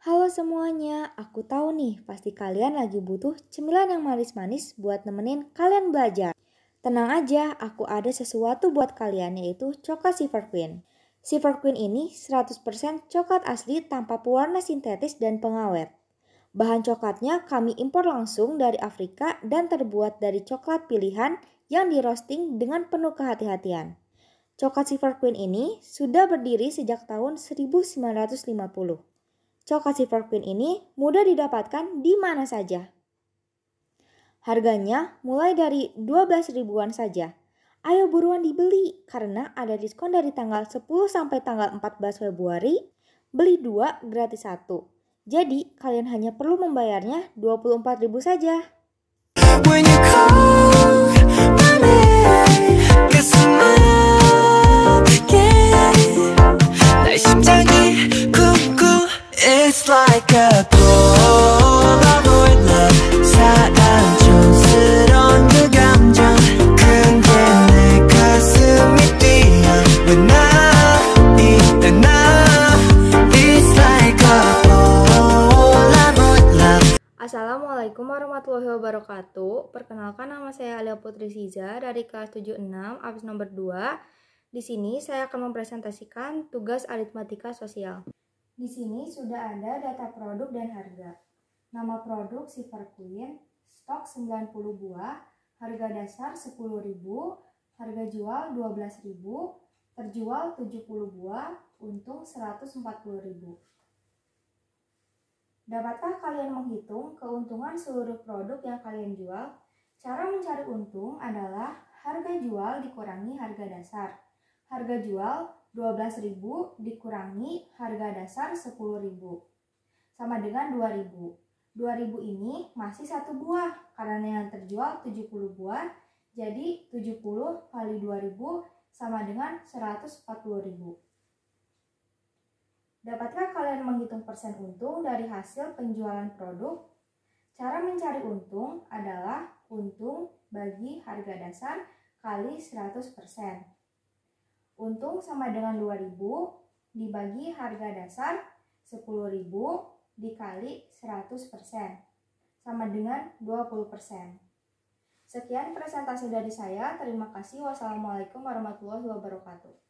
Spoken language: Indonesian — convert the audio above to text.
Halo semuanya, aku tahu nih pasti kalian lagi butuh cemilan yang manis-manis buat nemenin kalian belajar. Tenang aja, aku ada sesuatu buat kalian yaitu coklat Silver Queen. Silver Queen ini 100% coklat asli tanpa pewarna sintetis dan pengawet. Bahan coklatnya kami impor langsung dari Afrika dan terbuat dari coklat pilihan yang di roasting dengan penuh kehati-hatian. Coklat Silver Queen ini sudah berdiri sejak tahun 1950. Coklat Silver Queen ini mudah didapatkan di mana saja. Harganya mulai dari 12 ribuan saja. Ayo buruan dibeli karena ada diskon dari tanggal 10 sampai tanggal 14 Februari. Beli 2 gratis 1. Jadi kalian hanya perlu membayarnya 24 ribu saja. When Assalamualaikum warahmatullahi wabarakatuh Perkenalkan nama saya Alia Putri Siza dari kelas 76 abis nomor 2 di sini saya akan mempresentasikan tugas aritmatika sosial. Di sini sudah ada data produk dan harga. Nama produk Silver Queen, stok 90 buah, harga dasar 10.000, harga jual 12.000, terjual 70 buah, untung 140.000. Dapatkah kalian menghitung keuntungan seluruh produk yang kalian jual? Cara mencari untung adalah harga jual dikurangi harga dasar. Harga jual 12.000 dikurangi harga dasar 10.000 sama dengan 2.000. 2.000 ini masih satu buah karena yang terjual 70 buah jadi 70 kali 2.000 sama dengan 140.000. Dapatkah kalian menghitung persen untung dari hasil penjualan produk? Cara mencari untung adalah untung bagi harga dasar kali 100%. Untung sama dengan 2000 dibagi harga dasar 10.000 dikali 100% sama dengan 20%. Sekian presentasi dari saya. Terima kasih. Wassalamualaikum warahmatullahi wabarakatuh.